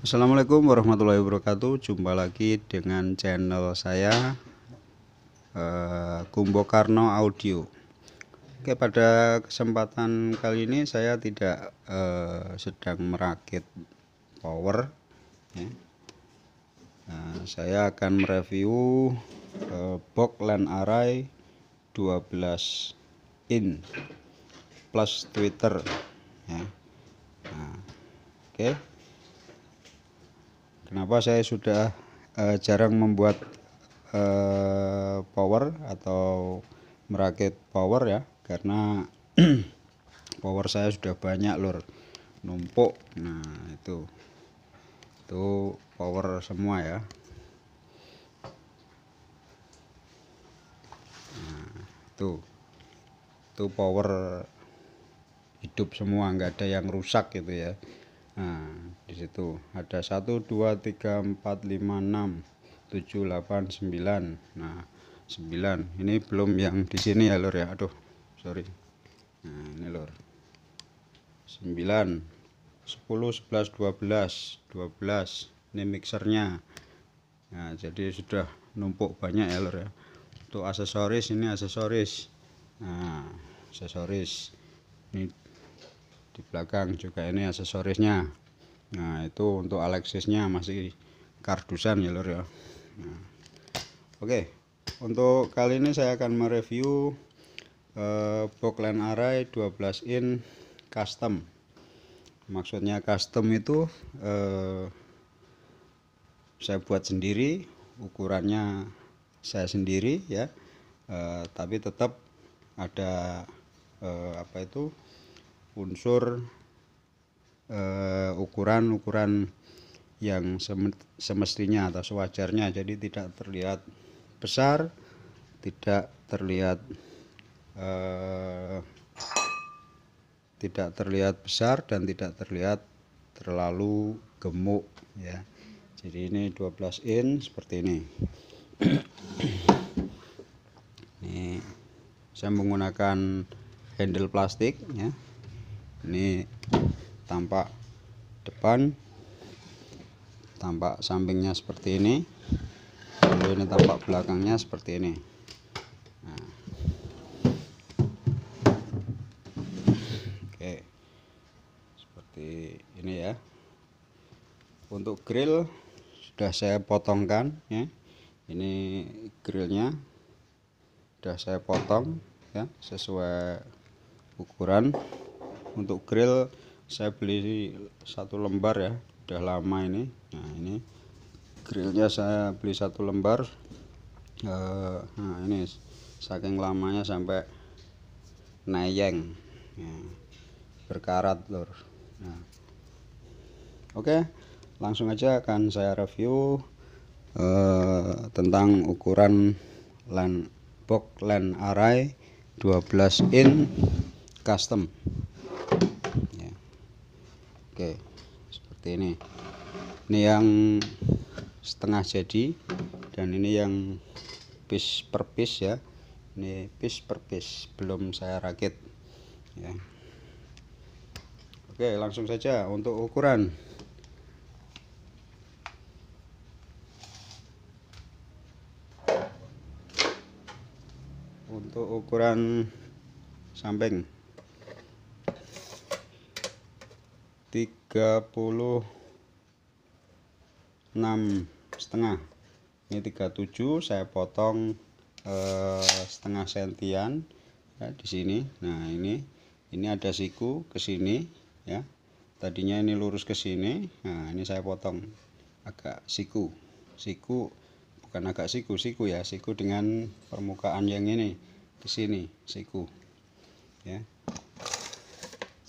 Assalamualaikum warahmatullahi wabarakatuh Jumpa lagi dengan channel saya eh, Kumbo Karno Audio Oke pada kesempatan kali ini saya tidak eh, sedang merakit power ya. nah, Saya akan mereview eh, box LAN array 12 in plus Twitter ya. nah, Oke okay kenapa saya sudah uh, jarang membuat uh, power atau merakit power ya karena power saya sudah banyak lor numpuk nah itu itu power semua ya nah, itu itu power hidup semua nggak ada yang rusak gitu ya Nah, di situ ada 1 2 3 4 5 6 7 8 9. Nah, 9. Ini belum yang di sini ya, Lur ya. Aduh, sorry. Nah, ini Lur. 9 10 11 12 12. Ini mixernya. Nah, jadi sudah numpuk banyak ya, Lur ya. Untuk aksesoris ini aksesoris. Nah, aksesoris. Ini di belakang juga ini aksesorisnya nah itu untuk Alexisnya masih kardusan ya lor ya nah. oke untuk kali ini saya akan mereview eh, box line array 12 in custom maksudnya custom itu eh, saya buat sendiri ukurannya saya sendiri ya eh, tapi tetap ada eh, apa itu unsur eh, ukuran-ukuran uh, yang semestinya atau sewajarnya jadi tidak terlihat besar tidak terlihat eh, tidak terlihat besar dan tidak terlihat terlalu gemuk ya jadi ini 12 in seperti ini ini saya menggunakan handle plastik ya ini tampak depan tampak sampingnya seperti ini lalu ini tampak belakangnya seperti ini nah. oke seperti ini ya untuk grill sudah saya potongkan ya ini grillnya sudah saya potong ya sesuai ukuran untuk grill saya beli satu lembar ya udah lama ini nah ini grillnya saya beli satu lembar uh, nah ini saking lamanya sampai nayeng ya, nah, berkarat lor nah. oke langsung aja akan saya review uh, tentang ukuran lan box lan array 12 in custom oke seperti ini ini yang setengah jadi dan ini yang piece per piece ya ini piece per piece belum saya rakit ya oke langsung saja untuk ukuran untuk ukuran samping 36 setengah ini 37 saya potong eh, setengah sentian ya, di sini nah ini ini ada siku ke sini ya tadinya ini lurus ke sini nah ini saya potong agak siku siku bukan agak siku siku ya siku dengan permukaan yang ini ke sini siku ya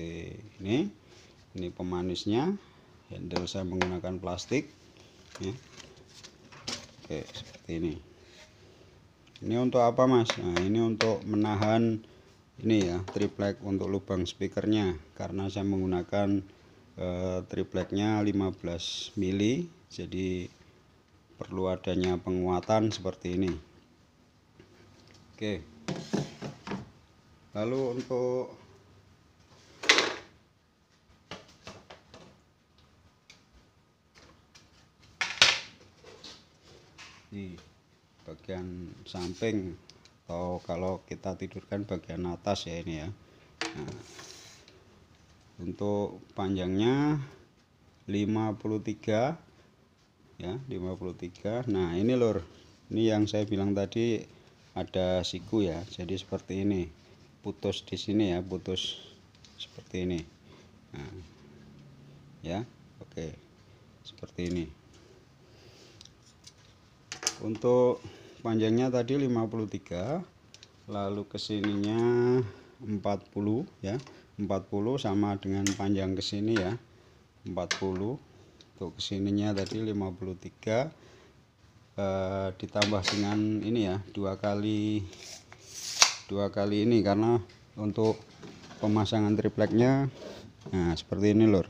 seperti ini ini pemanisnya Handle saya menggunakan plastik ya. oke seperti ini ini untuk apa mas nah ini untuk menahan ini ya triplek untuk lubang speakernya karena saya menggunakan eh, tripleknya 15 mili jadi perlu adanya penguatan seperti ini oke lalu untuk di bagian samping atau kalau kita tidurkan bagian atas ya ini ya nah, untuk panjangnya 53 ya 53 nah ini lor ini yang saya bilang tadi ada siku ya jadi seperti ini putus di sini ya putus seperti ini nah, ya oke okay. seperti ini untuk panjangnya tadi 53 lalu kesininya 40 ya 40 sama dengan panjang kesini ya 40 untuk kesininya tadi 53 e, eh, ditambah dengan ini ya dua kali dua kali ini karena untuk pemasangan tripleknya nah seperti ini lor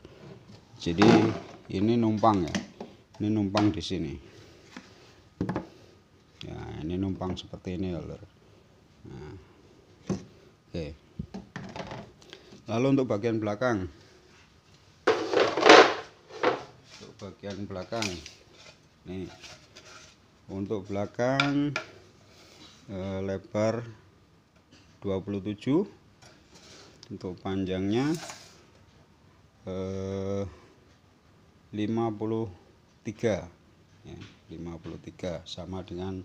jadi ini numpang ya ini numpang di sini ini numpang seperti ini ya lor nah. oke lalu untuk bagian belakang untuk bagian belakang nih untuk belakang eh, lebar 27 untuk panjangnya eh, 53 ya, 53 sama dengan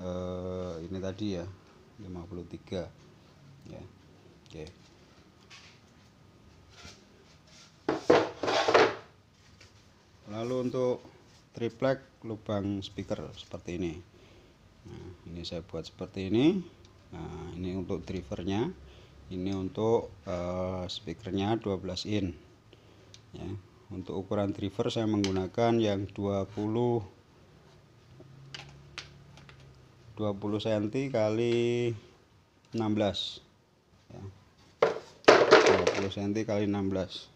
eh, ini tadi ya 53 ya oke okay. lalu untuk triplek lubang speaker seperti ini nah, ini saya buat seperti ini nah, ini untuk drivernya ini untuk uh, speakernya 12 in ya untuk ukuran driver saya menggunakan yang 20 20 cm kali 16 20 cm kali 16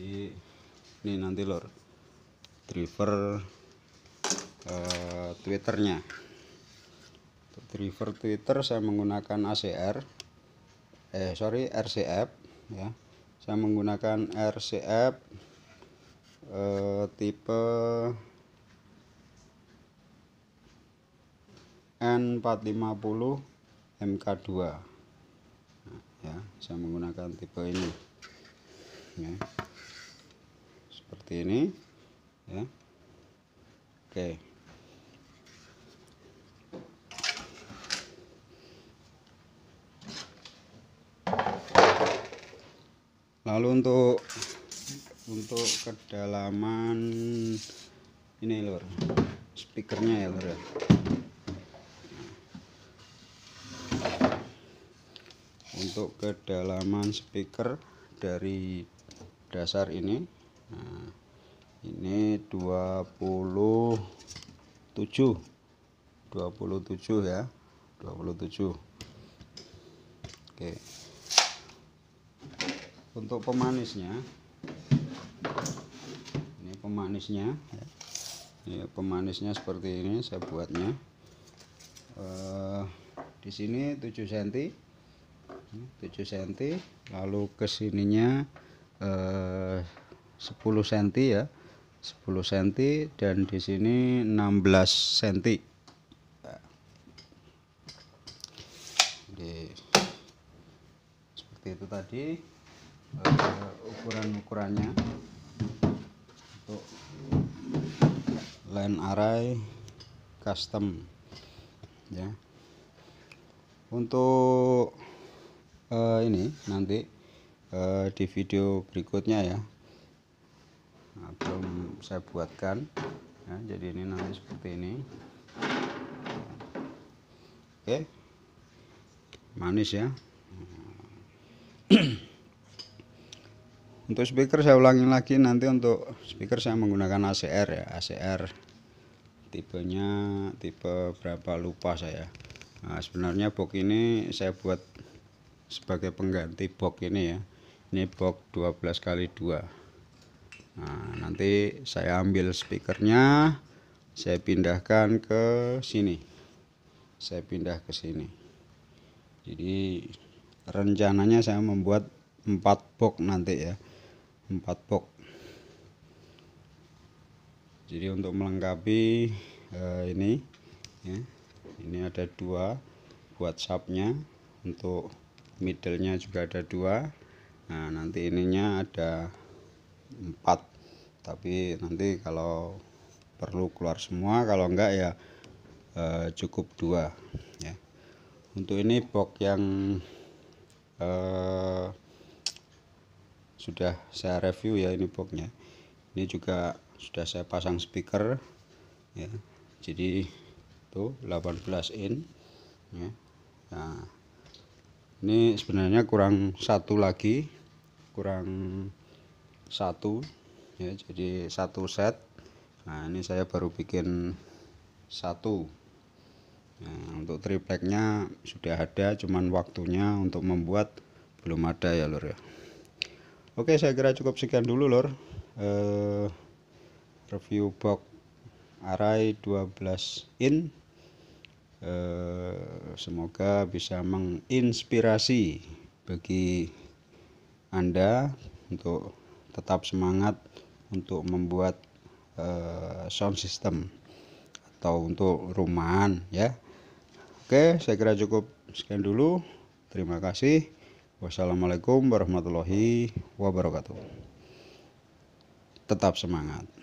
jadi ini nanti lor driver uh, twitternya driver twitter saya menggunakan ACR eh sorry RCF ya saya menggunakan RCF eh, tipe N450 MK2 nah, ya saya menggunakan tipe ini ya. seperti ini ya oke lalu untuk untuk kedalaman ini lor speakernya ya lor ya untuk kedalaman speaker dari dasar ini nah, ini 27 27 ya 27 oke untuk pemanisnya ini pemanisnya ini pemanisnya seperti ini saya buatnya eh, di sini 7 cm 7 cm lalu ke sininya eh, 10 cm ya 10 cm dan di sini 16 cm Jadi, seperti itu tadi eh, ukuran-ukurannya untuk line array custom ya untuk uh, ini nanti uh, di video berikutnya ya nah, belum saya buatkan ya, jadi ini nanti seperti ini oke manis ya untuk speaker saya ulangi lagi nanti untuk speaker saya menggunakan ACR ya ACR tipenya tipe berapa lupa saya nah, sebenarnya box ini saya buat sebagai pengganti box ini ya ini box 12 kali 2 nah nanti saya ambil speakernya saya pindahkan ke sini saya pindah ke sini jadi rencananya saya membuat empat box nanti ya empat box jadi untuk melengkapi eh, ini ya, ini ada dua buat subnya untuk middlenya juga ada dua nah nanti ininya ada empat tapi nanti kalau perlu keluar semua kalau enggak ya eh, cukup dua ya untuk ini box yang eh, sudah saya review ya ini boxnya ini juga sudah saya pasang speaker ya jadi itu 18 in ya nah ini sebenarnya kurang satu lagi kurang satu ya jadi satu set nah ini saya baru bikin satu nah, untuk tripleknya sudah ada cuman waktunya untuk membuat belum ada ya lor ya oke saya kira cukup sekian dulu lor eh, review box array 12 in Eh, semoga bisa menginspirasi bagi Anda untuk tetap semangat untuk membuat eh, sound system atau untuk rumahan ya. Oke, saya kira cukup sekian dulu. Terima kasih. Wassalamualaikum warahmatullahi wabarakatuh. Tetap semangat.